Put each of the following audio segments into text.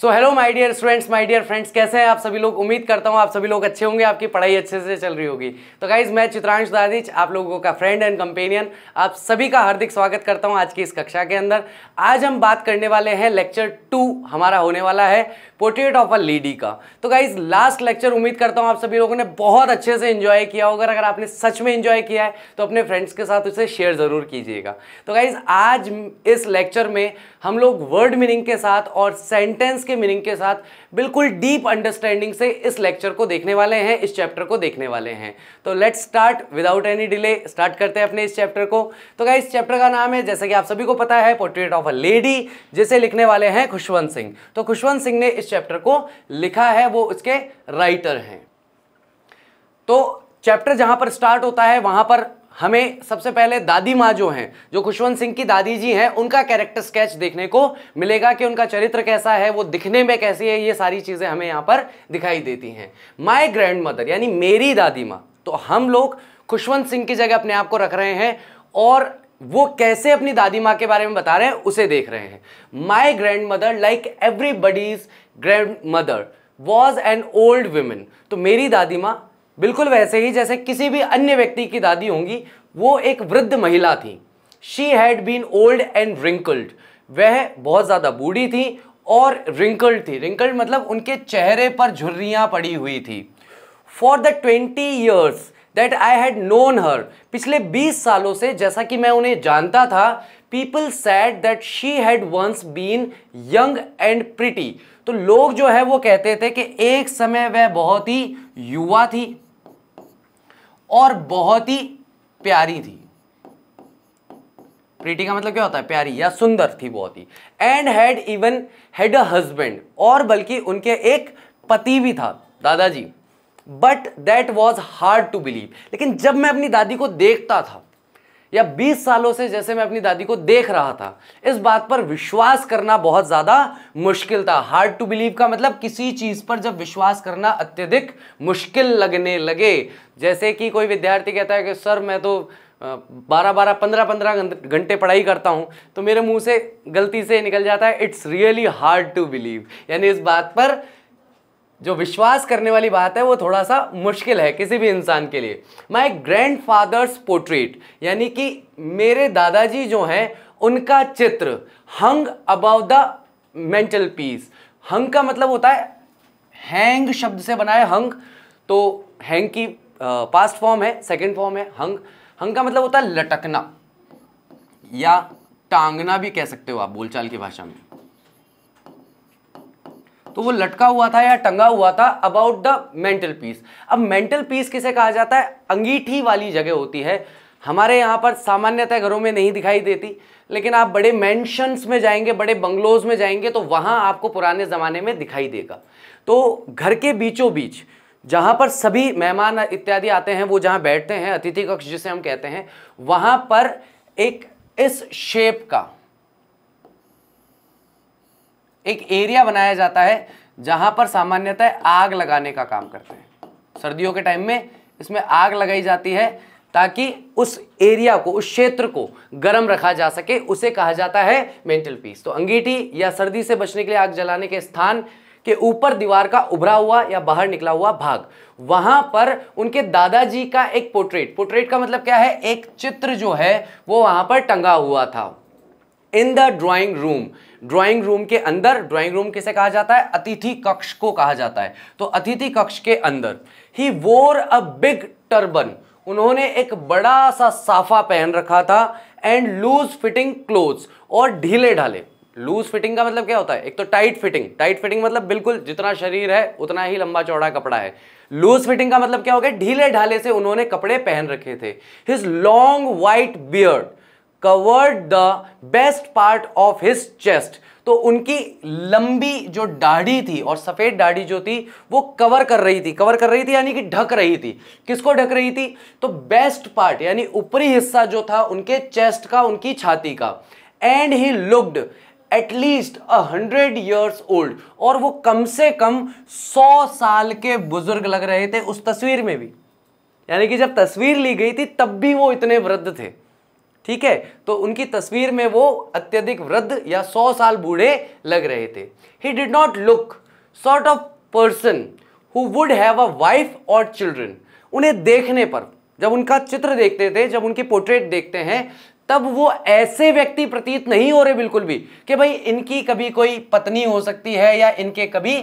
So hello my dear students my dear friends कैसे हैं आप सभी लोग उम्मीद करता हूँ आप सभी लोग अच्छे होंगे आपकी पढ़ाई अच्छे से चल रही होगी तो गाइज मैं चित्रांश दादिच आप लोगों का फ्रेंड एंड कंपेनियन आप सभी का हार्दिक स्वागत करता हूँ आज की इस कक्षा के अंदर आज हम बात करने वाले हैं लेक्चर टू हमारा होने वाला है पोर्ट्रेट ऑफ अ लेडी का तो गाइज लास्ट लेक्चर उम्मीद करता हूँ आप सभी लोगों ने बहुत अच्छे से इन्जॉय किया होगा अगर आपने सच में इन्जॉय किया है तो अपने फ्रेंड्स के साथ उसे शेयर ज़रूर कीजिएगा तो गाइज आज इस लेक्चर में हम लोग वर्ड मीनिंग के साथ और सेंटेंस के मीनिंग के साथ बिल्कुल डीप अंडरस्टैंडिंग से इस लेक्चर को देखने वाले हैं इस चैप्टर को देखने वाले हैं तो let's start without any delay start करते हैं अपने इस चैप्टर को तो क्या इस चैप्टर का नाम है जैसे कि आप सभी को पता है पोर्ट्रेट ऑफ अ लेडी जिसे लिखने वाले हैं खुशवंत सिंह तो खुशवंत सिंह ने इस चैप्टर को लिखा है वो उसके राइटर हैं तो चैप्टर जहां पर स्टार्ट होता है वहां पर हमें सबसे पहले दादी माँ जो हैं जो खुशवंत सिंह की दादी जी हैं उनका कैरेक्टर स्केच देखने को मिलेगा कि उनका चरित्र कैसा है वो दिखने में कैसी है ये सारी चीज़ें हमें यहाँ पर दिखाई देती हैं माई ग्रैंड मदर यानी मेरी दादी माँ तो हम लोग खुशवंत सिंह की जगह अपने आप को रख रहे हैं और वो कैसे अपनी दादी माँ के बारे में बता रहे हैं उसे देख रहे हैं my grandmother like everybody's grandmother was an old women तो मेरी दादी माँ बिल्कुल वैसे ही जैसे किसी भी अन्य व्यक्ति की दादी होंगी वो एक वृद्ध महिला थी she had been old and wrinkled वह बहुत ज़्यादा बूढ़ी थी और रिंकल्ड थी रिंकल्ड मतलब उनके चेहरे पर झुर्रियाँ पड़ी हुई थी for the twenty years that I had known her पिछले बीस सालों से जैसा कि मैं उन्हें जानता था people said that she had once been young and pretty तो लोग जो है वो कहते थे कि एक समय वह बहुत ही युवा थी और बहुत ही प्यारी थी प्रीटी का मतलब क्या होता है प्यारी या सुंदर थी बहुत ही and had even had a husband और बल्कि उनके एक पति भी था दादाजी but that was hard to believe लेकिन जब मैं अपनी दादी को देखता था या 20 सालों से जैसे मैं अपनी दादी को देख रहा था इस बात पर विश्वास करना बहुत ज़्यादा मुश्किल था हार्ड टू बिलीव का मतलब किसी चीज़ पर जब विश्वास करना अत्यधिक मुश्किल लगने लगे जैसे कि कोई विद्यार्थी कहता है कि सर मैं तो बारह बारह पंद्रह पंद्रह घंटे पढ़ाई करता हूँ तो मेरे मुंह से गलती से निकल जाता है it's really hard to believe यानी इस बात पर जो विश्वास करने वाली बात है वो थोड़ा सा मुश्किल है किसी भी इंसान के लिए माई ग्रैंड फादर्स पोर्ट्रेट यानी कि मेरे दादाजी जो हैं उनका चित्र hung about the mantelpiece hung का मतलब होता है हैंग शब्द से बनाए हंग तो हैंग की पास्ट फॉर्म है सेकंड फॉर्म है हंग हंग का मतलब होता है लटकना या टांगना भी कह सकते हो आप बोलचाल की भाषा में तो वो लटका हुआ था या टंगा हुआ था अबाउट द मेंटल पीस अब मेंटल पीस किसे कहा जाता है अंगीठी वाली जगह होती है हमारे यहाँ पर सामान्यतः घरों में नहीं दिखाई देती लेकिन आप बड़े मैंशंस में जाएंगे बड़े बंगलोज में जाएंगे तो वहाँ आपको पुराने ज़माने में दिखाई देगा तो घर के बीचों बीच जहाँ पर सभी मेहमान इत्यादि आते हैं वो जहाँ बैठते हैं अतिथि कक्ष जिसे हम कहते हैं वहाँ पर एक इस शेप का एक एरिया बनाया जाता है जहां पर सामान्यतः आग लगाने का काम करते हैं सर्दियों के टाइम में इसमें आग लगाई जाती है ताकि उस एरिया को उस क्षेत्र को गर्म रखा जा सके उसे कहा जाता है मेंटल पीस तो अंगीठी या सर्दी से बचने के लिए आग जलाने के स्थान के ऊपर दीवार का उभरा हुआ या बाहर निकला हुआ भाग वहां पर उनके दादाजी का एक पोर्ट्रेट पोर्ट्रेट का मतलब क्या है एक चित्र जो है वो वहां पर टंगा हुआ था in the drawing room drawing room के अंदर ड्राइंग रूम किसे कहा जाता है अतिथि कक्ष को कहा जाता है तो अतिथि कक्ष के अंदर ही वोर अ बिग टर्बन उन्होंने एक बड़ा सा साफा पहन रखा था एंड लूज फिटिंग क्लोथ्स और ढीले ढाले लूज फिटिंग का मतलब क्या होता है एक तो टाइट फिटिंग टाइट फिटिंग मतलब बिल्कुल जितना शरीर है उतना ही लंबा चौड़ा कपड़ा है लूज फिटिंग का मतलब क्या हो गया ढीले ढाले से उन्होंने कपड़े पहन रखे थे his long white beard covered the best part of his chest तो उनकी लंबी जो दाढ़ी थी और सफ़ेद दाढ़ी जो थी वो कवर कर रही थी कवर कर रही थी यानी कि ढक रही थी किसको ढक रही थी तो बेस्ट पार्ट यानी ऊपरी हिस्सा जो था उनके चेस्ट का उनकी छाती का and he looked at least a hundred years old और वो कम से कम सौ साल के बुजुर्ग लग रहे थे उस तस्वीर में भी यानी कि जब तस्वीर ली गई थी तब भी वो इतने वृद्ध थे ठीक है तो उनकी तस्वीर में वो अत्यधिक वृद्ध या सौ साल बूढ़े लग रहे थे he did not look sort of person who would have a wife और चिल्ड्रन उन्हें देखने पर जब उनका चित्र देखते थे जब उनकी पोर्ट्रेट देखते हैं तब वो ऐसे व्यक्ति प्रतीत नहीं हो रहे बिल्कुल भी कि भाई इनकी कभी कोई पत्नी हो सकती है या इनके कभी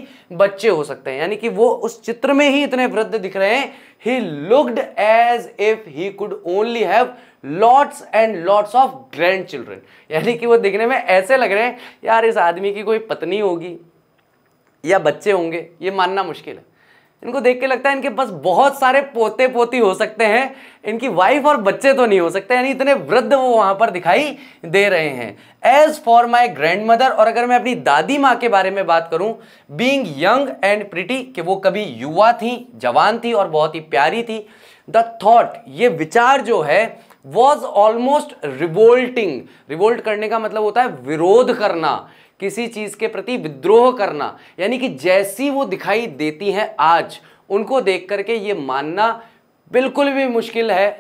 बच्चे हो सकते हैं यानी कि वो उस चित्र में ही इतने वृद्ध दिख रहे हैं he looked as if he could only have lots and lots of grandchildren यानी कि वो दिखने में ऐसे लग रहे हैं यार इस आदमी की कोई पत्नी होगी या बच्चे होंगे ये मानना मुश्किल है इनको देख के लगता है इनके पास बहुत सारे पोते पोती हो सकते हैं इनकी वाइफ और बच्चे तो नहीं हो सकते यानी इतने वृद्ध वो वहां पर दिखाई दे रहे हैं as for my grandmother और अगर मैं अपनी दादी माँ के बारे में बात करूं बींग यंग एंड प्रिटी कि वो कभी युवा थी जवान थी और बहुत ही प्यारी थी द थॉट ये विचार जो है वॉज ऑलमोस्ट रिवोल्टिंग रिवोल्ट करने का मतलब होता है विरोध करना किसी चीज़ के प्रति विद्रोह करना यानी कि जैसी वो दिखाई देती हैं आज उनको देख करके ये मानना बिल्कुल भी मुश्किल है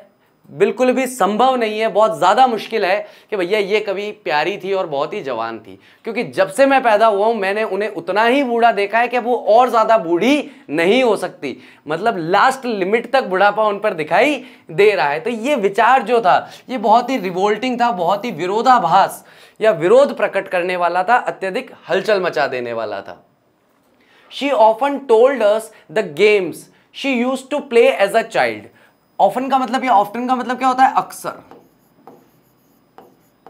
बिल्कुल भी संभव नहीं है बहुत ज़्यादा मुश्किल है कि भैया ये कभी प्यारी थी और बहुत ही जवान थी क्योंकि जब से मैं पैदा हुआ हूँ मैंने उन्हें उतना ही बूढ़ा देखा है कि वो और ज़्यादा बूढ़ी नहीं हो सकती मतलब लास्ट लिमिट तक बुढ़ापा उन पर दिखाई दे रहा है तो ये विचार जो था ये बहुत ही रिवोल्टिंग था बहुत ही विरोधाभास या विरोध प्रकट करने वाला था अत्यधिक हलचल मचा देने वाला था she often told us the games she used to play as a child often का मतलब या ऑफ्टन का मतलब क्या होता है अक्सर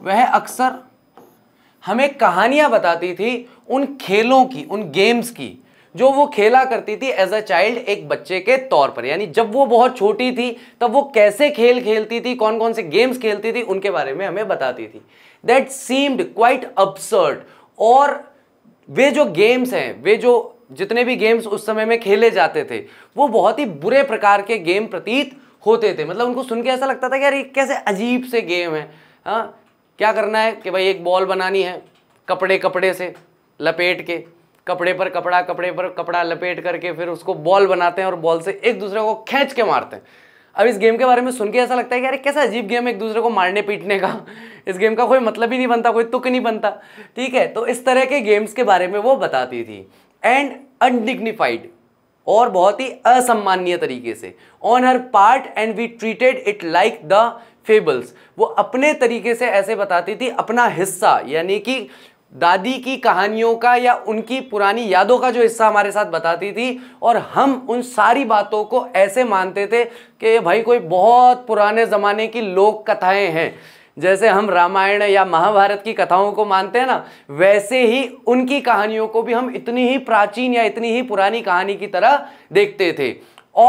वह अक्सर हमें कहानियां बताती थी उन खेलों की उन गेम्स की जो वो खेला करती थी एज अ चाइल्ड एक बच्चे के तौर पर यानी जब वो बहुत छोटी थी तब वो कैसे खेल खेलती थी कौन कौन से गेम्स खेलती थी उनके बारे में हमें बताती थी दैट सीम्ड क्वाइट अपसर्ड और वे जो गेम्स हैं वे जो जितने भी गेम्स उस समय में खेले जाते थे वो बहुत ही बुरे प्रकार के गेम प्रतीत होते थे मतलब उनको सुन के ऐसा लगता था कि यार ये कैसे अजीब से गेम है हाँ क्या करना है कि भाई एक बॉल बनानी है कपड़े कपड़े से लपेट के कपड़े पर कपड़ा कपड़े पर कपड़ा लपेट करके फिर उसको बॉल बनाते हैं और बॉल से एक दूसरे को खींच के मारते हैं अब इस गेम के बारे में सुन के ऐसा लगता है कि अरे कैसा अजीब गेम है एक दूसरे को मारने पीटने का इस गेम का कोई मतलब ही नहीं बनता कोई तुक नहीं बनता ठीक है तो इस तरह के गेम्स के बारे में वो बताती थी एंड अनडिग्निफाइड और बहुत ही असम्मानीय तरीके से on her part and we treated it like the fables वो अपने तरीके से ऐसे बताती थी अपना हिस्सा यानी कि दादी की कहानियों का या उनकी पुरानी यादों का जो हिस्सा हमारे साथ बताती थी और हम उन सारी बातों को ऐसे मानते थे कि भाई कोई बहुत पुराने ज़माने की लोक कथाएं हैं जैसे हम रामायण या महाभारत की कथाओं को मानते हैं ना वैसे ही उनकी कहानियों को भी हम इतनी ही प्राचीन या इतनी ही पुरानी कहानी की तरह देखते थे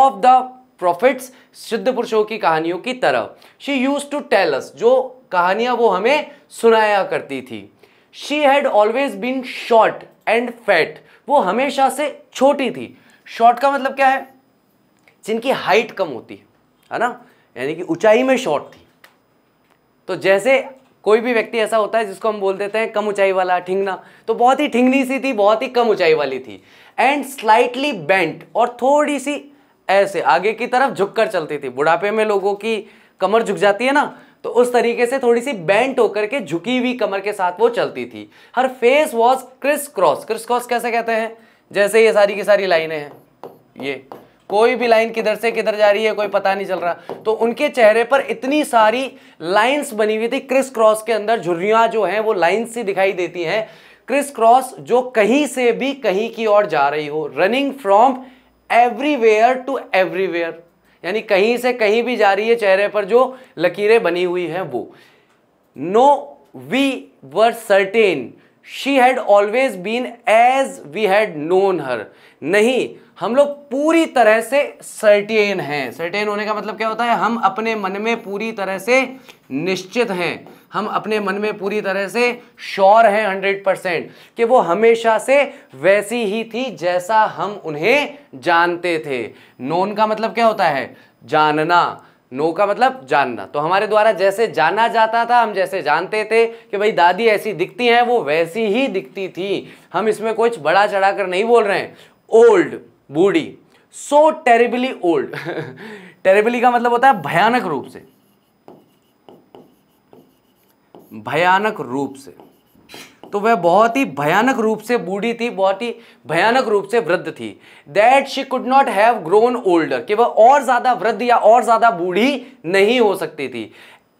ऑफ द प्रॉफिट्स सिद्ध पुरुषों की कहानियों की तरह शी यूज टू टेलस जो कहानियाँ वो हमें सुनाया करती थी she had always been short and fat वो हमेशा से छोटी थी शॉर्ट का मतलब क्या है जिनकी हाइट कम होती है ना यानी कि ऊंचाई में शॉर्ट थी तो जैसे कोई भी व्यक्ति ऐसा होता है जिसको हम बोल देते हैं कम ऊंचाई वाला ठिंगना तो बहुत ही ठिंगनी सी थी बहुत ही कम ऊंचाई वाली थी एंड स्लाइटली बेंट और थोड़ी सी ऐसे आगे की तरफ झुककर चलती थी बुढ़ापे में लोगों की कमर झुक जाती है ना तो उस तरीके से थोड़ी सी बेंट होकर के झुकी हुई कमर के साथ वो चलती थी her face was criss cross criss cross कैसे कहते हैं जैसे ये सारी की सारी लाइनें हैं ये कोई भी लाइन किधर से किधर जा रही है कोई पता नहीं चल रहा तो उनके चेहरे पर इतनी सारी लाइंस बनी हुई थी क्रिस क्रॉस के अंदर झुर्रियाँ जो हैं वो लाइंस सी दिखाई देती हैं क्रिस क्रॉस जो कहीं से भी कहीं की ओर जा रही हो running from everywhere to everywhere यानी कहीं से कहीं भी जा रही है चेहरे पर जो लकीरें बनी हुई हैं वो no we were certain she had always been as we had known her नहीं हम लोग पूरी तरह से सर्टेन हैं सर्टेन होने का मतलब क्या होता है हम अपने मन में पूरी तरह से निश्चित हैं हम अपने मन में पूरी तरह से श्योर हैं हंड्रेड परसेंट कि वो हमेशा से वैसी ही थी जैसा हम उन्हें जानते थे नोन का मतलब क्या होता है जानना नो का मतलब जानना तो हमारे द्वारा जैसे जाना जाता था हम जैसे जानते थे कि भाई दादी ऐसी दिखती हैं वो वैसी ही दिखती थी हम इसमें कुछ बड़ा चढ़ाकर नहीं बोल रहे हैं ओल्ड बूढ़ी सो टेरिबली ओल्ड टेरिबली का मतलब होता है भयानक रूप से भयानक रूप से तो वह बहुत ही भयानक रूप से बूढ़ी थी बहुत ही भयानक रूप से वृद्ध थी that she could not have grown older कि वह और ज़्यादा वृद्ध या और ज़्यादा बूढ़ी नहीं हो सकती थी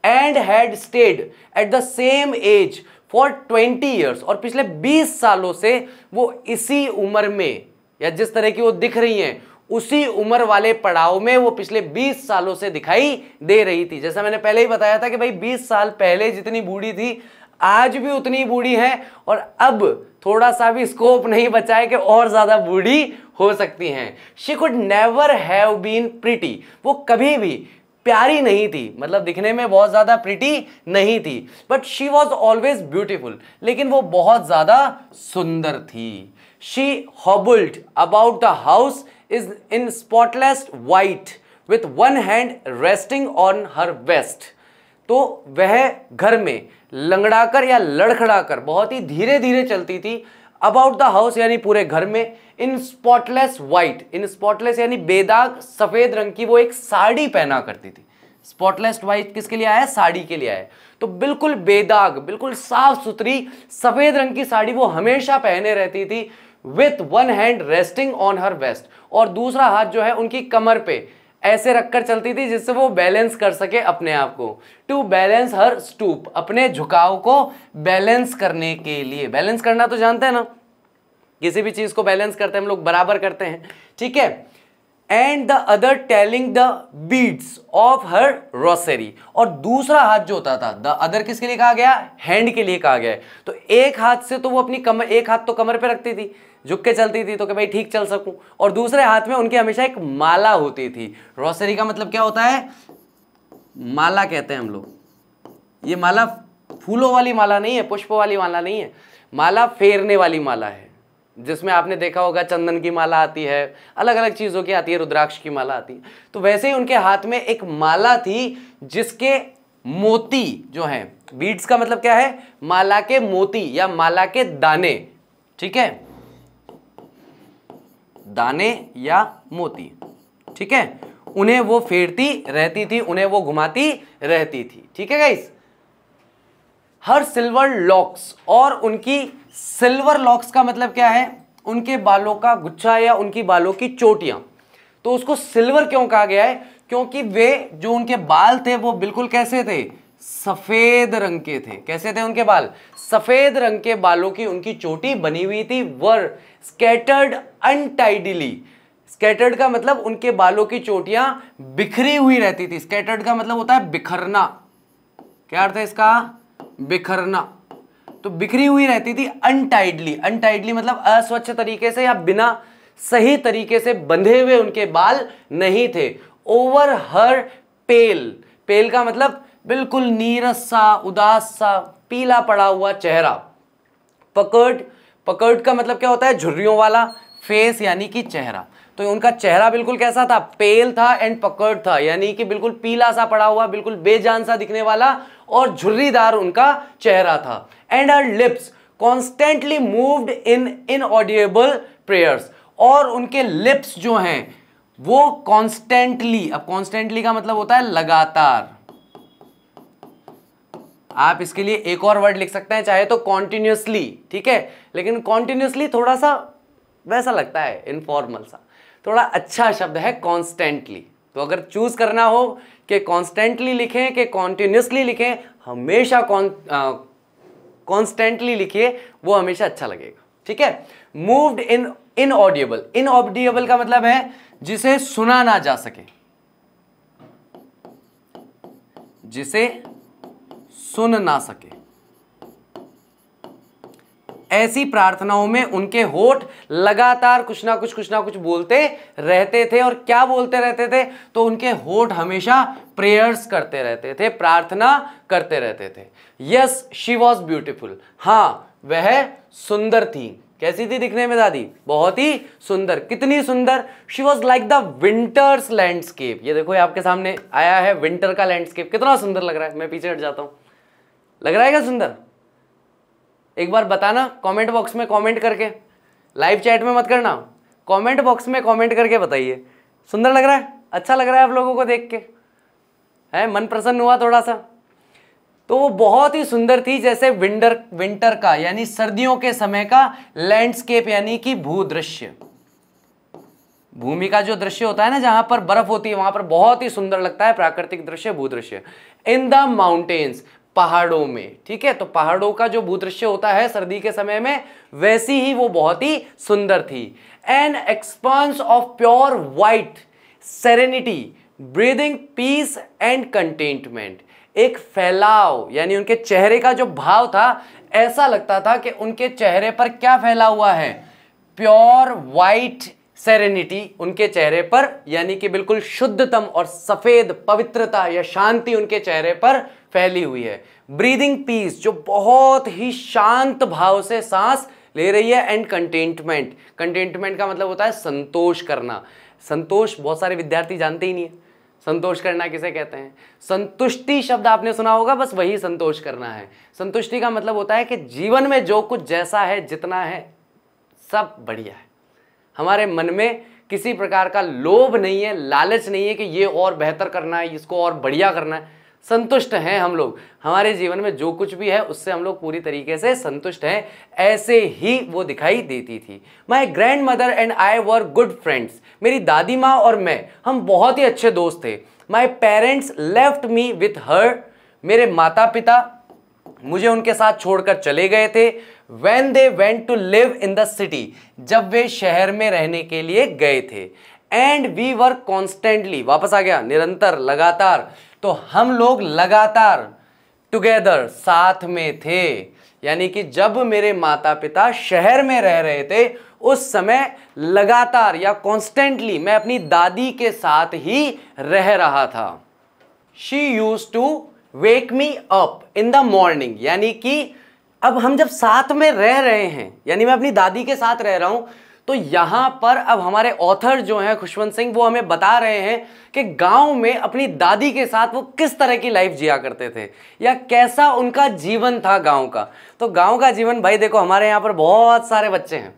and had stayed at the same age for twenty years और पिछले बीस सालों से वो इसी उम्र में या जिस तरह की वो दिख रही हैं उसी उम्र वाले पड़ाव में वो पिछले 20 सालों से दिखाई दे रही थी जैसा मैंने पहले ही बताया था कि भाई 20 साल पहले जितनी बूढ़ी थी आज भी उतनी बूढ़ी है और अब थोड़ा सा भी स्कोप नहीं बचा है कि और ज़्यादा बूढ़ी हो सकती हैं she could never have been pretty वो कभी भी प्यारी नहीं थी मतलब दिखने में बहुत ज़्यादा प्रिटी नहीं थी but she was always beautiful लेकिन वो बहुत ज़्यादा सुंदर थी she hobbled about the house is in spotless white with one hand resting on her vest. तो वह घर में लंगड़ाकर या लड़खड़ाकर बहुत ही धीरे धीरे चलती थी अबाउट द हाउस यानी पूरे घर में in spotless white in spotless यानी बेदाग सफ़ेद रंग की वो एक साड़ी पहना करती थी स्पॉटलेस वाइट किसके लिए आया साड़ी के लिए आया तो बिल्कुल बेदाग बिल्कुल साफ सुथरी सफ़ेद रंग की साड़ी वो हमेशा पहने रहती थी with one hand resting on her waist और दूसरा हाथ जो है उनकी कमर पे ऐसे रखकर चलती थी जिससे वो बैलेंस कर सके अपने आप को टू बैलेंस हर स्टूप अपने झुकाव को बैलेंस करने के लिए बैलेंस करना तो जानते हैं ना किसी भी चीज़ को बैलेंस करते हैं हम लोग बराबर करते हैं ठीक है and the other telling the beads of her rosary और दूसरा हाथ जो होता था द अदर किसके लिए कहा गया हैंड के लिए कहा गया तो एक हाथ से तो वो अपनी कमर एक हाथ तो कमर पे रखती थी झुक के चलती थी तो कि भाई ठीक चल सकूं और दूसरे हाथ में उनकी हमेशा एक माला होती थी रोसरी का मतलब क्या होता है माला कहते हैं हम लोग ये माला फूलों वाली माला नहीं है पुष्पों वाली माला नहीं है माला फेरने वाली माला है जिसमें आपने देखा होगा चंदन की माला आती है अलग अलग चीज़ों की आती है रुद्राक्ष की माला आती है तो वैसे ही उनके हाथ में एक माला थी जिसके मोती जो हैं बीड्स का मतलब क्या है माला के मोती या माला के दाने ठीक है दाने या मोती ठीक है उन्हें वो फेरती रहती थी उन्हें वो घुमाती रहती थी ठीक है गाइस हर सिल्वर लॉक्स और उनकी सिल्वर लॉक्स का मतलब क्या है उनके बालों का गुच्छा या उनकी बालों की चोटियां तो उसको सिल्वर क्यों कहा गया है क्योंकि वे जो उनके बाल थे वो बिल्कुल कैसे थे सफेद रंग के थे कैसे थे उनके बाल सफेद रंग के बालों की उनकी चोटी बनी हुई थी वर स्केटर्ड अनटाइडली स्केटर्ड का मतलब उनके बालों की चोटियां बिखरी हुई रहती थी स्केटर्ड का मतलब होता है बिखरना क्या अर्थ है इसका बिखरना तो बिखरी हुई रहती थी अनटाइडली अनटाइडली मतलब अस्वच्छ तरीके से या बिना सही तरीके से बंधे हुए उनके बाल नहीं थे ओवर हर पेल पेल का मतलब बिल्कुल नीरस सा उदास सा पीला पड़ा हुआ चेहरा पकड़ पकड़ का मतलब क्या होता है झुर्रियों वाला फेस यानी कि चेहरा तो उनका चेहरा बिल्कुल कैसा था पेल था एंड पकड़ था यानी कि बिल्कुल पीला सा पड़ा हुआ बिल्कुल बेजान सा दिखने वाला और झुर्रीदार उनका चेहरा था and her lips constantly moved in inaudible prayers और उनके लिप्स जो हैं वो कॉन्स्टेंटली अब कॉन्स्टेंटली का मतलब होता है लगातार आप इसके लिए एक और वर्ड लिख सकते हैं चाहे तो कॉन्टिन्यूसली ठीक है लेकिन कॉन्टिन्यूसली थोड़ा सा वैसा लगता है इनफॉर्मल सा थोड़ा अच्छा शब्द है कॉन्स्टेंटली तो अगर चूज करना हो कि कॉन्स्टेंटली लिखें कि कॉन्टिन्यूसली लिखें हमेशा कॉन्स्टेंटली लिखिए वो हमेशा अच्छा लगेगा ठीक है मूव्ड इन इन ऑडियबल का मतलब है जिसे सुना ना जा सके जिसे सुन ना सके ऐसी प्रार्थनाओं में उनके होठ लगातार कुछ ना कुछ कुछ ना कुछ बोलते रहते थे और क्या बोलते रहते थे तो उनके होठ हमेशा प्रेयर्स करते रहते थे प्रार्थना करते रहते थे यस शी वॉज ब्यूटिफुल हाँ वह सुंदर थी कैसी थी दिखने में दादी बहुत ही सुंदर कितनी सुंदर she was like the winter's landscape ये देखो ये आपके सामने आया है विंटर का लैंडस्केप कितना सुंदर लग रहा है मैं पीछे हट जाता हूँ लग रहा है क्या सुंदर एक बार बताना कमेंट बॉक्स में कमेंट करके लाइव चैट में मत करना कमेंट बॉक्स में कमेंट करके बताइए सुंदर लग रहा है अच्छा लग रहा है आप लोगों को देख के है मन प्रसन्न हुआ थोड़ा सा तो वो बहुत ही सुंदर थी जैसे विंटर विंटर का यानी सर्दियों के समय का लैंडस्केप यानी कि भूदृश्य भूमि का जो दृश्य होता है ना जहां पर बर्फ होती है वहां पर बहुत ही सुंदर लगता है प्राकृतिक दृश्य भूदृश्य इन द माउंटेन्स पहाड़ों में ठीक है तो पहाड़ों का जो भूदृश्य होता है सर्दी के समय में वैसी ही वो बहुत ही सुंदर थी an expanse of pure white serenity breathing peace and contentment एक फैलाव यानी उनके चेहरे का जो भाव था ऐसा लगता था कि उनके चेहरे पर क्या फैला हुआ है प्योर वाइट सेरेनिटी उनके चेहरे पर यानी कि बिल्कुल शुद्धतम और सफ़ेद पवित्रता या शांति उनके चेहरे पर फैली हुई है ब्रीदिंग पीस जो बहुत ही शांत भाव से सांस ले रही है एंड कंटेंटमेंट कंटेंटमेंट का मतलब होता है संतोष करना संतोष बहुत सारे विद्यार्थी जानते ही नहीं है संतोष करना किसे कहते हैं संतुष्टि शब्द आपने सुना होगा बस वही संतोष करना है संतुष्टि का मतलब होता है कि जीवन में जो कुछ जैसा है जितना है सब बढ़िया है हमारे मन में किसी प्रकार का लोभ नहीं है लालच नहीं है कि ये और बेहतर करना है इसको और बढ़िया करना है संतुष्ट हैं हम लोग हमारे जीवन में जो कुछ भी है उससे हम लोग पूरी तरीके से संतुष्ट हैं ऐसे ही वो दिखाई देती थी my grandmother and I were good friends मेरी दादी माँ और मैं हम बहुत ही अच्छे दोस्त थे my parents left me with her मेरे माता पिता मुझे उनके साथ छोड़कर चले गए थे when they went to live in the city जब वे शहर में रहने के लिए गए थे एंड वी वर कॉन्स्टेंटली वापस आ गया निरंतर लगातार तो हम लोग लगातार टुगेदर साथ में थे यानी कि जब मेरे माता पिता शहर में रह रहे थे उस समय लगातार या कॉन्स्टेंटली मैं अपनी दादी के साथ ही रह रहा था she used to wake me up in the morning यानी कि अब हम जब साथ में रह रहे हैं यानी मैं अपनी दादी के साथ रह रहा हूँ तो यहाँ पर अब हमारे ऑथर जो हैं खुशवंत सिंह वो हमें बता रहे हैं कि गांव में अपनी दादी के साथ वो किस तरह की लाइफ जिया करते थे या कैसा उनका जीवन था गांव का तो गांव का जीवन भाई देखो हमारे यहाँ पर बहुत सारे बच्चे हैं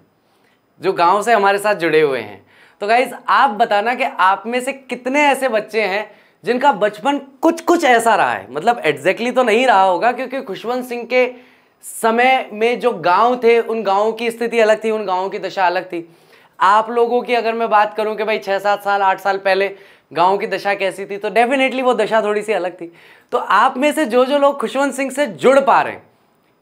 जो गांव से हमारे साथ जुड़े हुए हैं तो गाइज आप बताना कि आप में से कितने ऐसे बच्चे हैं जिनका बचपन कुछ कुछ ऐसा रहा है मतलब एग्जैक्टली तो नहीं रहा होगा क्योंकि खुशवंत सिंह के समय में जो गांव थे उन गांवों की स्थिति अलग थी उन गांवों की दशा अलग थी आप लोगों की अगर मैं बात करूं कि भाई छः सात साल आठ साल पहले गांव की दशा कैसी थी तो डेफिनेटली वो दशा थोड़ी सी अलग थी तो आप में से जो जो लोग खुशवंत सिंह से जुड़ पा रहे हैं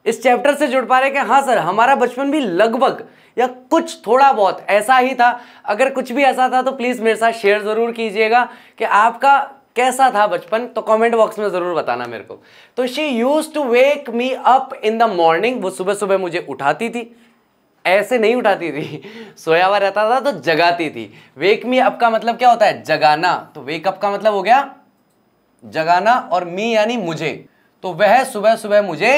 इस चैप्टर से जुड़ पा रहे हैं कि हाँ सर हमारा बचपन भी लगभग या कुछ थोड़ा बहुत ऐसा ही था अगर कुछ भी ऐसा था तो प्लीज़ मेरे साथ शेयर ज़रूर कीजिएगा कि आपका कैसा था बचपन तो कमेंट बॉक्स में ज़रूर बताना मेरे को तो she used to wake me up in the morning वो सुबह सुबह मुझे उठाती थी ऐसे नहीं उठाती थी सोया हुआ रहता था तो जगाती थी वेक मी अप का मतलब क्या होता है जगाना तो वेक अप का मतलब हो गया जगाना और मी यानी मुझे तो वह सुबह सुबह मुझे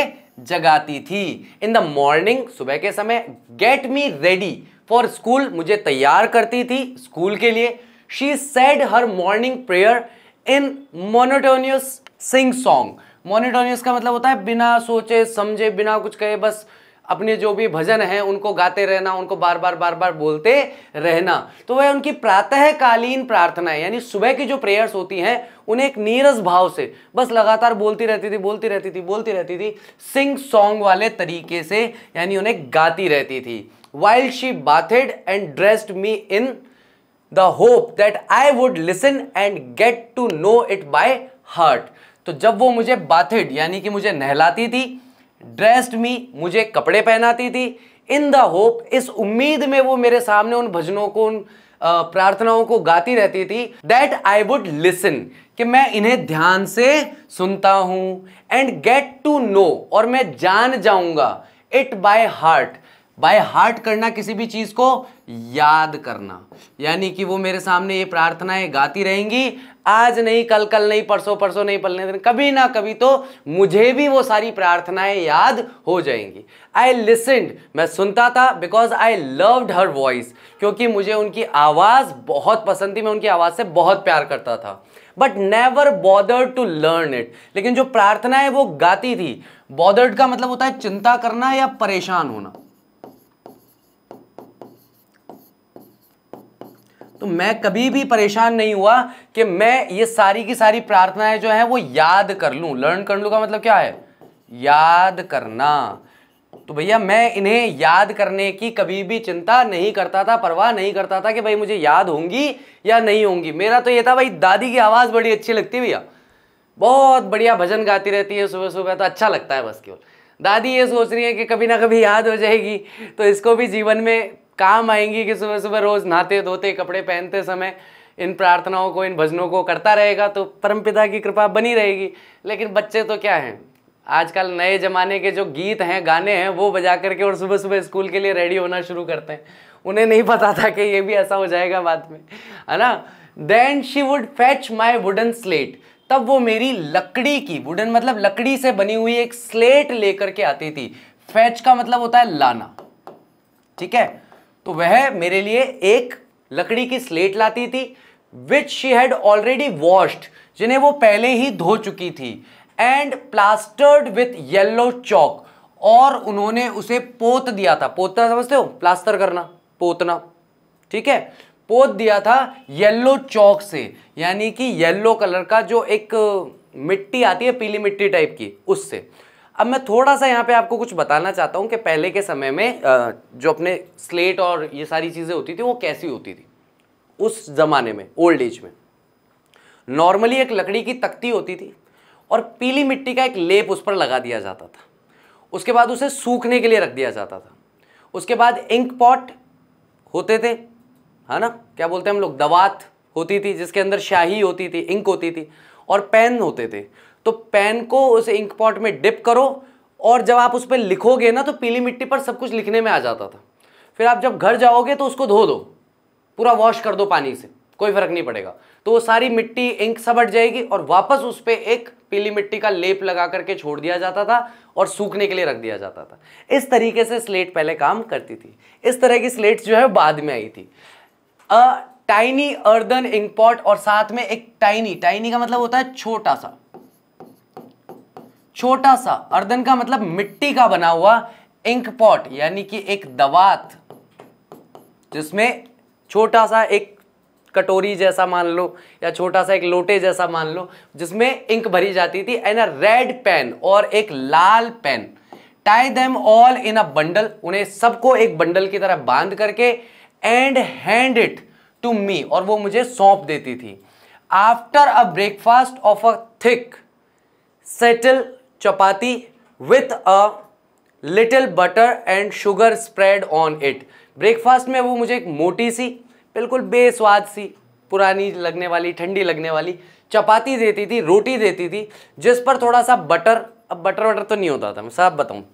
जगाती थी इन द मॉर्निंग सुबह के समय get me ready for school मुझे तैयार करती थी स्कूल के लिए she said her morning prayer in monotonous sing song monotonous का मतलब होता है बिना सोचे समझे बिना कुछ कहे बस अपने जो भी भजन हैं उनको गाते रहना उनको बार बार बार बार बोलते रहना तो वह उनकी प्रातःकालीन प्रार्थनाएं यानी सुबह की जो प्रेयर्स होती हैं उन्हें एक नीरस भाव से बस लगातार बोलती रहती थी बोलती रहती थी बोलती रहती थी सिंग सॉन्ग वाले तरीके से यानी उन्हें गाती रहती थी while she bathed and dressed me in the hope that I would listen and get to know it by heart तो जब वो मुझे बाथिड यानी कि मुझे नहलाती थी ड्रेस्ड मी मुझे कपड़े पहनाती थी इन द होप इस उम्मीद में वो मेरे सामने उन भजनों को उन प्रार्थनाओं को गाती रहती थी दैट आई वुड लिसन कि मैं इन्हें ध्यान से सुनता हूँ एंड गेट टू नो और मैं जान जाऊँगा it by heart by heart करना किसी भी चीज़ को याद करना यानी कि वो मेरे सामने ये प्रार्थनाएं गाती रहेंगी आज नहीं कल कल नहीं परसों परसों नहीं पलने दिन कभी ना कभी तो मुझे भी वो सारी प्रार्थनाएं याद हो जाएंगी आई लिसेंड मैं सुनता था because I loved her voice क्योंकि मुझे उनकी आवाज़ बहुत पसंद थी मैं उनकी आवाज़ से बहुत प्यार करता था but never bother to learn it लेकिन जो प्रार्थनाएं वो गाती थी बॉदर्ड का मतलब होता है चिंता करना या परेशान होना तो मैं कभी भी परेशान नहीं हुआ कि मैं ये सारी की सारी प्रार्थनाएं जो है वो याद कर लूँ लर्न कर लूँ का मतलब क्या है याद करना तो भैया मैं इन्हें याद करने की कभी भी चिंता नहीं करता था परवाह नहीं करता था कि भाई मुझे याद होंगी या नहीं होंगी मेरा तो ये था भाई दादी की आवाज़ बड़ी अच्छी लगती भैया बहुत बढ़िया भजन गाती रहती है सुबह सुबह तो अच्छा लगता है बस केवल दादी ये सोच रही है कि कभी ना कभी याद हो जाएगी तो इसको भी जीवन में काम आएंगी कि सुबह सुबह रोज़ नहाते धोते कपड़े पहनते समय इन प्रार्थनाओं को इन भजनों को करता रहेगा तो परमपिता की कृपा बनी रहेगी लेकिन बच्चे तो क्या हैं आजकल नए ज़माने के जो गीत हैं गाने हैं वो बजा करके और सुबह सुबह स्कूल के लिए रेडी होना शुरू करते हैं उन्हें नहीं पता था कि ये भी ऐसा हो जाएगा बाद में है ना then she would fetch my wooden slate तब वो मेरी लकड़ी की वुडन मतलब लकड़ी से बनी हुई एक स्लेट लेकर के आती थी फैच का मतलब होता है लाना ठीक है तो वह मेरे लिए एक लकड़ी की स्लेट लाती थी which she had already washed जिन्हें वो पहले ही धो चुकी थी and plastered with yellow chalk और उन्होंने उसे पोत दिया था पोतना समझते हो प्लास्टर करना पोतना ठीक है पोत दिया था येल्लो चौक से यानी कि येल्लो कलर का जो एक मिट्टी आती है पीली मिट्टी टाइप की उससे अब मैं थोड़ा सा यहाँ पे आपको कुछ बताना चाहता हूँ कि पहले के समय में जो अपने स्लेट और ये सारी चीज़ें होती थी वो कैसी होती थी उस ज़माने में ओल्ड एज में नॉर्मली एक लकड़ी की तख्ती होती थी और पीली मिट्टी का एक लेप उस पर लगा दिया जाता था उसके बाद उसे सूखने के लिए रख दिया जाता था उसके बाद इंक पॉट होते थे है ना क्या बोलते हैं हम लोग दवात होती थी जिसके अंदर शाही होती थी इंक होती थी और पेन होते थे तो पेन को उस इंक पॉट में डिप करो और जब आप उस पर लिखोगे ना तो पीली मिट्टी पर सब कुछ लिखने में आ जाता था फिर आप जब घर जाओगे तो उसको धो दो पूरा वॉश कर दो पानी से कोई फर्क नहीं पड़ेगा तो वो सारी मिट्टी इंक सब हट जाएगी और वापस उस पर एक पीली मिट्टी का लेप लगा करके छोड़ दिया जाता था और सूखने के लिए रख दिया जाता था इस तरीके से स्लेट पहले काम करती थी इस तरह की स्लेट्स जो है बाद में आई थी अ टाइनी अर्दन इंकपॉट और साथ में एक टाइनी टाइनी का मतलब होता है छोटा सा छोटा सा अर्दन का मतलब मिट्टी का बना हुआ इंक पॉट यानी कि एक दवात जिसमें छोटा सा एक कटोरी जैसा मान लो या छोटा सा एक लोटे जैसा मान लो जिसमें इंक भरी जाती थी एंड अ रेड पेन और एक लाल pen tie them all in a bundle उन्हें सबको एक बंडल की तरह बांध करके and hand it to me और वो मुझे सौंप देती थी after a breakfast of a thick stale chapati with a little butter and sugar spread on it breakfast में वो मुझे एक मोटी सी बिल्कुल बेस्वाद सी पुरानी लगने वाली ठंडी लगने वाली चपाती देती थी रोटी देती थी जिस पर थोड़ा सा बटर अब बटर वटर तो नहीं होता था मैं साफ बताऊँ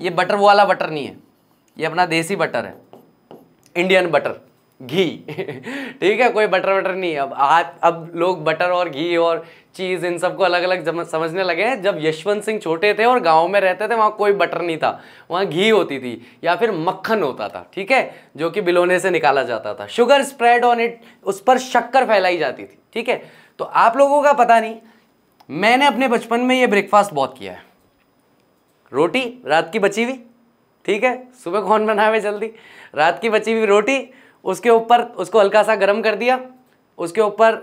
ये बटर वो वाला बटर नहीं है ये अपना देसी बटर है इंडियन बटर घी ठीक है कोई बटर वटर नहीं है अब आज अब लोग बटर और घी और चीज़ इन सबको अलग अलग समझने लगे हैं जब यशवंत सिंह छोटे थे और गांव में रहते थे वहाँ कोई बटर नहीं था वहाँ घी होती थी या फिर मक्खन होता था ठीक है जो कि बिलोने से निकाला जाता था शुगर स्प्रेड ऑन इट उस पर शक्कर फैलाई जाती थी ठीक है तो आप लोगों का पता नहीं मैंने अपने बचपन में ये ब्रेकफास्ट बहुत किया है रोटी रात की बची हुई ठीक है सुबह कौन बनावे जल्दी रात की बची हुई रोटी उसके ऊपर उसको हल्का सा गर्म कर दिया उसके ऊपर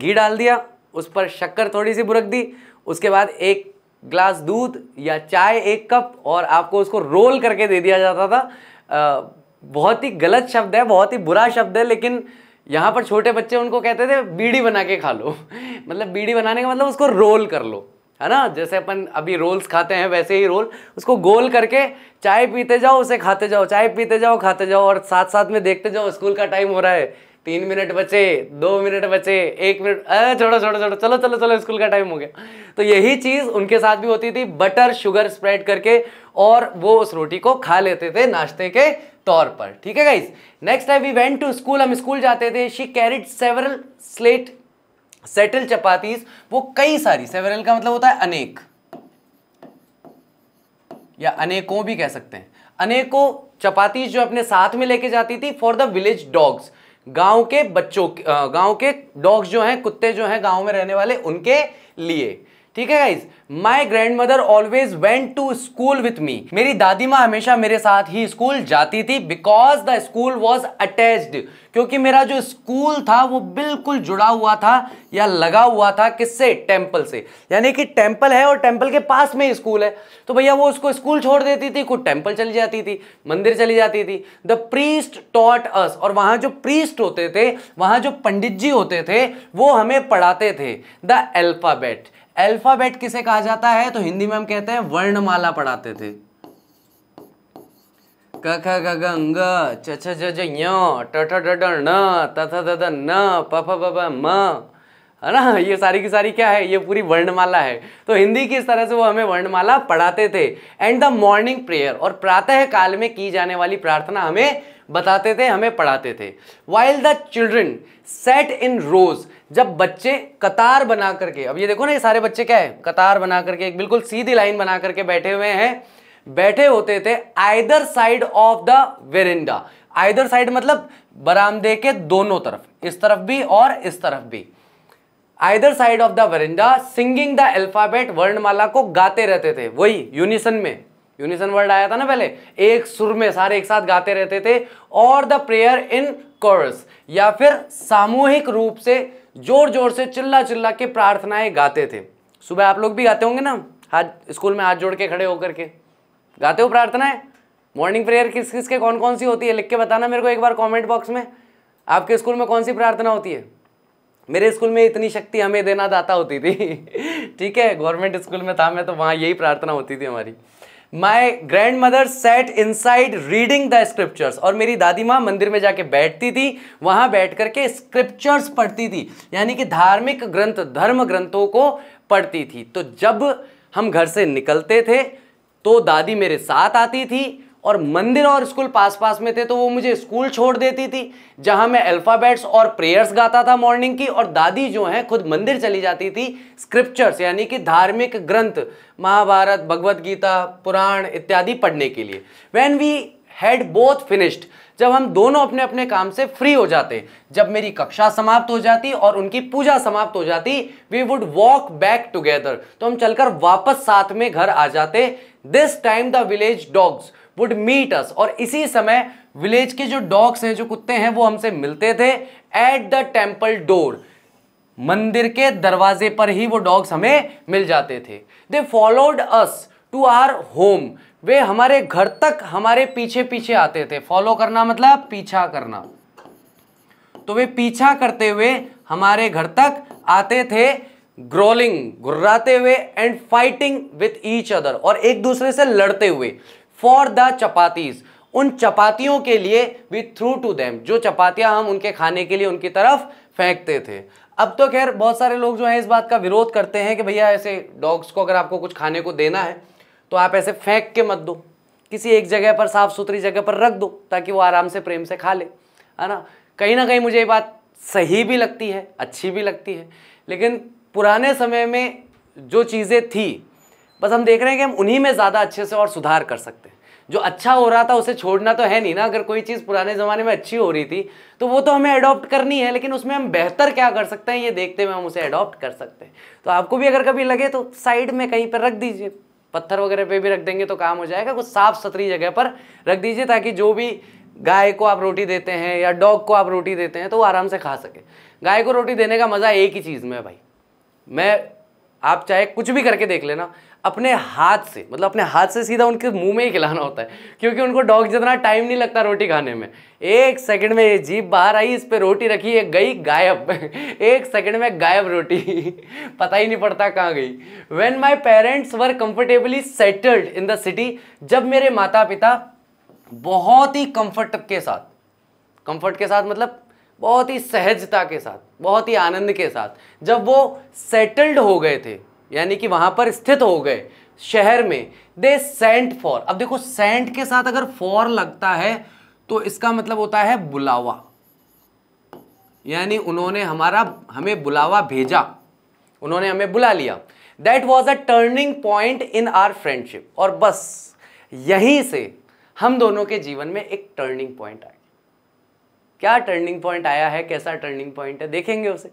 घी डाल दिया उस पर शक्कर थोड़ी सी बुरक दी उसके बाद एक ग्लास दूध या चाय एक कप और आपको उसको रोल करके दे दिया जाता था आ, बहुत ही गलत शब्द है बहुत ही बुरा शब्द है लेकिन यहाँ पर छोटे बच्चे उनको कहते थे बीड़ी बना के खा लो मतलब बीड़ी बनाने का मतलब उसको रोल कर लो है ना जैसे अपन अभी रोल्स खाते हैं वैसे ही रोल उसको गोल करके चाय पीते जाओ उसे खाते जाओ चाय पीते जाओ खाते जाओ और साथ साथ में देखते जाओ स्कूल का टाइम हो रहा है तीन मिनट बचे दो मिनट बचे एक मिनट अरे छोड़ो छोड़ो छोड़ो चलो चलो चलो स्कूल का टाइम हो गया तो यही चीज़ उनके साथ भी होती थी बटर शुगर स्प्रेड करके और वो उस रोटी को खा लेते थे नाश्ते के तौर पर ठीक है guys next time we went to school हम स्कूल जाते थे she carried several slate stale chapatis वो कई सारी सेवरल का मतलब होता है अनेक या अनेकों भी कह सकते हैं अनेकों चपातीस जो अपने साथ में लेके जाती थी फॉर द विलेज डॉग्स गांव के बच्चों गांव के डॉग्स जो हैं कुत्ते जो हैं गांव में रहने वाले उनके लिए ठीक है guys my grandmother always went to school with me मेरी दादी माँ हमेशा मेरे साथ ही स्कूल जाती थी because the school was attached क्योंकि मेरा जो स्कूल था वो बिल्कुल जुड़ा हुआ था या लगा हुआ था किससे टेम्पल से यानी कि टेम्पल है और टेम्पल के पास में स्कूल है तो भैया वो उसको स्कूल छोड़ देती थी खुद टेम्पल चली जाती थी मंदिर चली जाती थी द प्रीस्ट टॉट अस और वहाँ जो प्रीस्ट होते थे वहाँ जो पंडित जी होते थे वो हमें पढ़ाते थे द एल्फाबेट अल्फाबेट किसे कहा जाता है तो हिंदी में हम कहते हैं वर्णमाला पढ़ाते थे क ख ग गंग च छ ज ज ञ ट ठ ड ड ण त थ द द न प फ ब ब म है ना ये सारी की सारी क्या है ये पूरी वर्णमाला है तो हिंदी की इस तरह से वो हमें वर्णमाला पढ़ाते थे एंड द मॉर्निंग प्रेयर और प्रातः काल में की जाने वाली प्रार्थना हमें बताते थे हमें पढ़ाते थे while the children sat in rows जब बच्चे कतार बना करके अब ये देखो ना ये सारे बच्चे क्या है कतार बना करके एक बिल्कुल सीधी लाइन बना करके बैठे हुए हैं बैठे होते थे either side of the verandah either side मतलब बरामदे के दोनों तरफ इस तरफ भी और इस तरफ भी either side of the verandah singing the alphabet वर्णमाला को गाते रहते थे वही यूनिसन में यूनिसन वर्ड आया था ना पहले एक सुर में सारे एक साथ गाते रहते थे और द प्रेयर इन कोर्स या फिर सामूहिक रूप से जोर जोर से चिल्ला चिल्ला के प्रार्थनाएं गाते थे सुबह आप लोग भी गाते होंगे ना हाथ स्कूल में हाथ जोड़ के खड़े होकर के गाते हो प्रार्थनाएं मॉर्निंग प्रेयर किस किस के कौन कौन सी होती है लिख के बताना मेरे को एक बार कमेंट बॉक्स में आपके स्कूल में कौन सी प्रार्थना होती है मेरे स्कूल में इतनी शक्ति हमें देना दाता होती थी ठीक है गवर्नमेंट स्कूल में था मैं तो वहाँ यही प्रार्थना होती थी हमारी my grandmother sat inside reading the scriptures और मेरी दादी माँ मंदिर में जाके बैठती थी वहाँ बैठ करके स्क्रिप्चर्स पढ़ती थी यानी कि धार्मिक ग्रंथ धर्म ग्रंथों को पढ़ती थी तो जब हम घर से निकलते थे तो दादी मेरे साथ आती थी और मंदिर और स्कूल पास पास में थे तो वो मुझे स्कूल छोड़ देती थी जहाँ मैं अल्फ़ाबेट्स और प्रेयर्स गाता था मॉर्निंग की और दादी जो हैं खुद मंदिर चली जाती थी स्क्रिप्चर्स यानी कि धार्मिक ग्रंथ महाभारत भगवत गीता पुराण इत्यादि पढ़ने के लिए when we had both finished जब हम दोनों अपने अपने काम से फ्री हो जाते जब मेरी कक्षा समाप्त हो जाती और उनकी पूजा समाप्त हो जाती we would walk back together तो हम चलकर वापस साथ में घर आ जाते this time the village dogs would meet us और इसी समय विलेज के जो डॉग्स हैं जो कुत्ते हैं वो हमसे मिलते थे एट द टेम्पल डोर मंदिर के दरवाजे पर ही वो डॉग्स हमें मिल जाते थे they followed us to our home way हमारे घर तक हमारे पीछे पीछे आते थे फॉलो करना मतलब पीछा करना तो वे पीछा करते हुए हमारे घर तक आते थे ग्रोलिंग घुर्राते हुए and fighting with each other और एक दूसरे से लड़ते हुए फॉर द चपातीज़ उन चपातियों के लिए वी थ्रू टू देम जो चपातियां हम उनके खाने के लिए उनकी तरफ फेंकते थे अब तो खैर बहुत सारे लोग जो है इस बात का विरोध करते हैं कि भैया ऐसे डॉग्स को अगर आपको कुछ खाने को देना है तो आप ऐसे फेंक के मत दो किसी एक जगह पर साफ़ सुथरी जगह पर रख दो ताकि वो आराम से प्रेम से खा ले है ना कहीं ना कहीं मुझे ये बात सही भी लगती है अच्छी भी लगती है लेकिन पुराने समय में जो चीज़ें थी बस हम देख रहे हैं कि हम उन्हीं में ज़्यादा अच्छे से और सुधार कर सकते हैं जो अच्छा हो रहा था उसे छोड़ना तो है नहीं ना अगर कोई चीज़ पुराने ज़माने में अच्छी हो रही थी तो वो तो हमें अडॉप्ट करनी है लेकिन उसमें हम बेहतर क्या कर सकते हैं ये देखते हुए हम उसे अडॉप्ट कर सकते हैं तो आपको भी अगर कभी लगे तो साइड में कहीं पर रख दीजिए पत्थर वगैरह पे भी रख देंगे तो काम हो जाएगा कुछ साफ सुथरी जगह पर रख दीजिए ताकि जो भी गाय को आप रोटी देते हैं या डॉग को आप रोटी देते हैं तो वो आराम से खा सके गाय को रोटी देने का मज़ा एक ही चीज़ में है भाई मैं आप चाहे कुछ भी करके देख लेना अपने हाथ से मतलब अपने हाथ से सीधा उनके मुंह में ही खिलाना होता है क्योंकि उनको डॉग जितना टाइम नहीं लगता रोटी खाने में एक सेकंड में ये जीप बाहर आई इस पर रोटी रखी है गई गायब एक सेकंड में गायब रोटी पता ही नहीं पड़ता कहाँ गई when my parents were comfortably settled in the city जब मेरे माता पिता बहुत ही कंफर्ट के साथ कंफर्ट के साथ मतलब बहुत ही सहजता के साथ बहुत ही आनंद के साथ जब वो सेटल्ड हो गए थे यानी कि वहां पर स्थित हो गए शहर में दे सेंट फॉर अब देखो सेंट के साथ अगर फॉर लगता है तो इसका मतलब होता है बुलावा यानी उन्होंने हमारा हमें बुलावा भेजा उन्होंने हमें बुला लिया that was a turning point in our friendship और बस यहीं से हम दोनों के जीवन में एक टर्निंग पॉइंट आया क्या टर्निंग पॉइंट आया है कैसा टर्निंग पॉइंट है देखेंगे उसे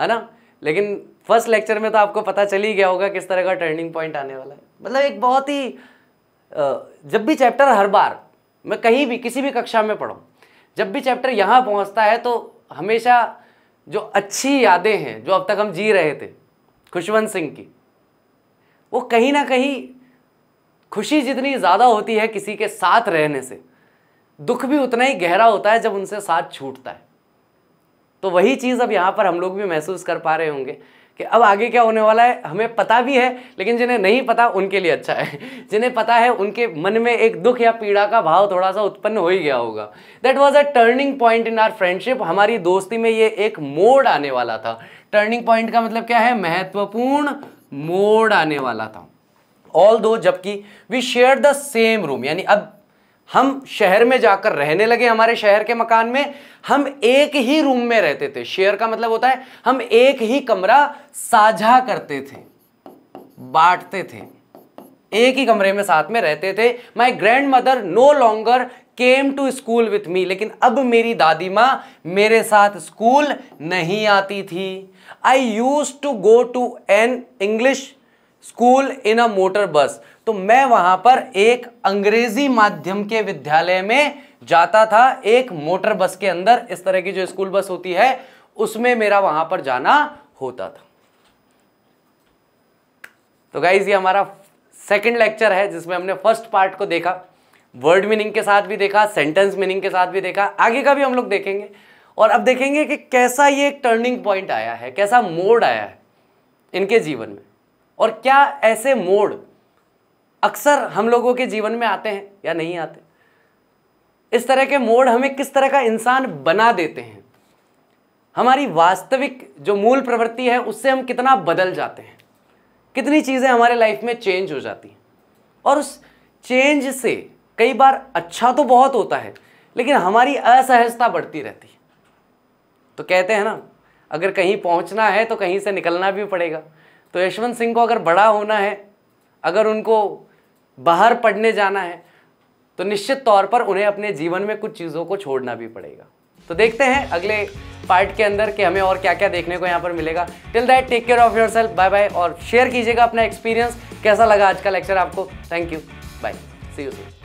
है ना लेकिन फर्स्ट लेक्चर में तो आपको पता चल ही गया होगा किस तरह का टर्निंग पॉइंट आने वाला है मतलब एक बहुत ही जब भी चैप्टर हर बार मैं कहीं भी किसी भी कक्षा में पढ़ूँ जब भी चैप्टर यहाँ पहुँचता है तो हमेशा जो अच्छी यादें हैं जो अब तक हम जी रहे थे खुशवंत सिंह की वो कहीं ना कहीं खुशी जितनी ज़्यादा होती है किसी के साथ रहने से दुख भी उतना ही गहरा होता है जब उनसे साथ छूटता है तो वही चीज़ अब यहाँ पर हम लोग भी महसूस कर पा रहे होंगे कि अब आगे क्या होने वाला है हमें पता भी है लेकिन जिन्हें नहीं पता उनके लिए अच्छा है जिन्हें पता है उनके मन में एक दुख या पीड़ा का भाव थोड़ा सा उत्पन्न हो ही गया होगा that was a turning point in our friendship हमारी दोस्ती में ये एक मोड़ आने वाला था टर्निंग पॉइंट का मतलब क्या है महत्वपूर्ण मोड़ आने वाला था ऑल दो जबकि we share the same room यानी अब हम शहर में जाकर रहने लगे हमारे शहर के मकान में हम एक ही रूम में रहते थे शेयर का मतलब होता है हम एक ही कमरा साझा करते थे बांटते थे एक ही कमरे में साथ में रहते थे my grandmother no longer came to school with me लेकिन अब मेरी दादी माँ मेरे साथ स्कूल नहीं आती थी I used to go to an English school in a motor bus तो मैं वहां पर एक अंग्रेजी माध्यम के विद्यालय में जाता था एक मोटर बस के अंदर इस तरह की जो स्कूल बस होती है उसमें मेरा वहां पर जाना होता था तो गाइज ये हमारा सेकंड लेक्चर है जिसमें हमने फर्स्ट पार्ट को देखा वर्ड मीनिंग के साथ भी देखा सेंटेंस मीनिंग के साथ भी देखा आगे का भी हम लोग देखेंगे और अब देखेंगे कि कैसा ये एक टर्निंग पॉइंट आया है कैसा मोड आया है इनके जीवन में और क्या ऐसे मोड़ अक्सर हम लोगों के जीवन में आते हैं या नहीं आते इस तरह के मोड़ हमें किस तरह का इंसान बना देते हैं हमारी वास्तविक जो मूल प्रवृत्ति है उससे हम कितना बदल जाते हैं कितनी चीज़ें हमारे लाइफ में चेंज हो जाती हैं और उस चेंज से कई बार अच्छा तो बहुत होता है लेकिन हमारी असहजता बढ़ती रहती है तो कहते हैं ना अगर कहीं पहुंचना है तो कहीं से निकलना भी पड़ेगा तो यशवंत सिंह को अगर बड़ा होना है अगर उनको बाहर पढ़ने जाना है तो निश्चित तौर पर उन्हें अपने जीवन में कुछ चीज़ों को छोड़ना भी पड़ेगा तो देखते हैं अगले पार्ट के अंदर कि हमें और क्या क्या देखने को यहाँ पर मिलेगा till that take care of yourself bye bye और शेयर कीजिएगा अपना एक्सपीरियंस कैसा लगा आज का लेक्चर आपको thank you bye see you C